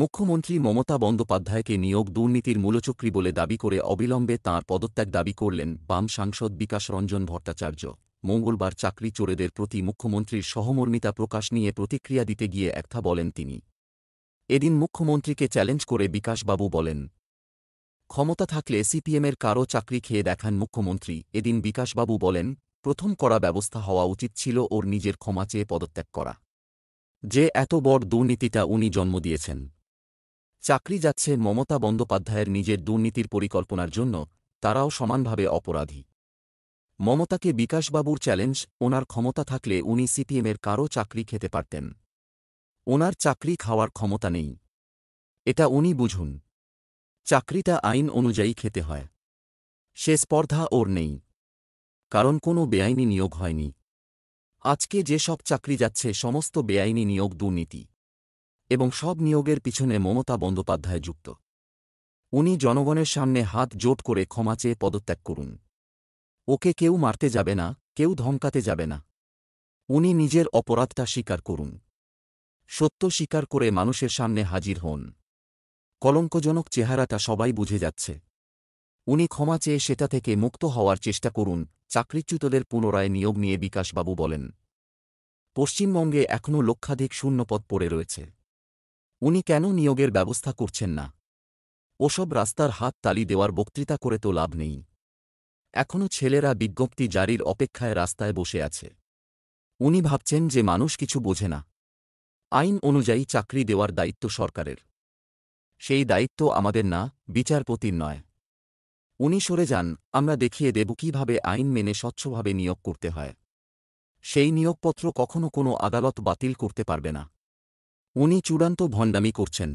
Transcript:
মুখ্যমন্ত্রী মমতা বন্দ্যোপাধ্যায়কে নিয়োগ দুর্নীতির মূলচক্রী বলে দাবি করে অবিলম্বে তাঁর পদত্যাগ দাবি করলেন বাম সাংসদ বিকাশ রঞ্জন ভট্টাচার্য মঙ্গলবার চাকরি চোরেদের প্রতি মুখ্যমন্ত্রীর সহমর্মিতা প্রকাশ নিয়ে প্রতিক্রিয়া দিতে গিয়ে একথা বলেন তিনি এদিন মুখ্যমন্ত্রীকে চ্যালেঞ্জ করে বিকাশবাবু বলেন ক্ষমতা থাকলে সিপিএমের কারও চাকরি খেয়ে দেখান মুখ্যমন্ত্রী এদিন বিকাশবাবু বলেন প্রথম করা ব্যবস্থা হওয়া উচিত ছিল ওর নিজের ক্ষমা চেয়ে পদত্যাগ করা যে এত বড় দুর্নীতিটা উনি জন্ম দিয়েছেন চাকরি যাচ্ছে মমতা বন্দ্যোপাধ্যায়ের নিজের দুর্নীতির পরিকল্পনার জন্য তারাও সমানভাবে অপরাধী মমতাকে বিকাশবাবুর চ্যালেঞ্জ ওনার ক্ষমতা থাকলে উনি সিপিএমের কারও চাকরি খেতে পারতেন ওনার চাকরি খাওয়ার ক্ষমতা নেই এটা উনি বুঝুন চাকরিটা আইন অনুযায়ী খেতে হয় সে স্পর্ধা ওর নেই কারণ কোনো বেআইনি নিয়োগ হয়নি আজকে যে সব চাকরি যাচ্ছে সমস্ত বেআইনি নিয়োগ দুর্নীতি এবং সব নিয়োগের পিছনে মমতা বন্দ্যোপাধ্যায় যুক্ত উনি জনগণের সামনে হাত জোট করে ক্ষমা চেয়ে পদত্যাগ করুন ওকে কেউ মারতে যাবে না কেউ ধমকাতে যাবে না উনি নিজের অপরাধটা স্বীকার করুন সত্য স্বীকার করে মানুষের সামনে হাজির হন কলঙ্কজনক চেহারাটা সবাই বুঝে যাচ্ছে উনি ক্ষমা চেয়ে সেটা থেকে মুক্ত হওয়ার চেষ্টা করুন চাকরিচ্যুতদের পুনরায় নিয়োগ নিয়ে বিকাশবাবু বলেন পশ্চিমবঙ্গে এখনও লক্ষাধিক শূন্যপদ পড়ে রয়েছে উনি কেন নিয়োগের ব্যবস্থা করছেন না ওসব রাস্তার হাত তালি দেওয়ার বক্তৃতা করে তো লাভ নেই এখনও ছেলেরা বিজ্ঞপ্তি জারির অপেক্ষায় রাস্তায় বসে আছে উনি ভাবছেন যে মানুষ কিছু বোঝে না আইন অনুযায়ী চাকরি দেওয়ার দায়িত্ব সরকারের সেই দায়িত্ব আমাদের না বিচারপতির নয় উনি সরে যান আমরা দেখিয়ে দেব কীভাবে আইন মেনে স্বচ্ছভাবে নিয়োগ করতে হয় সেই নিয়োগপত্র কখনো কোনো আদালত বাতিল করতে পারবে না উনি চূড়ান্ত ভণ্ডামি করছেন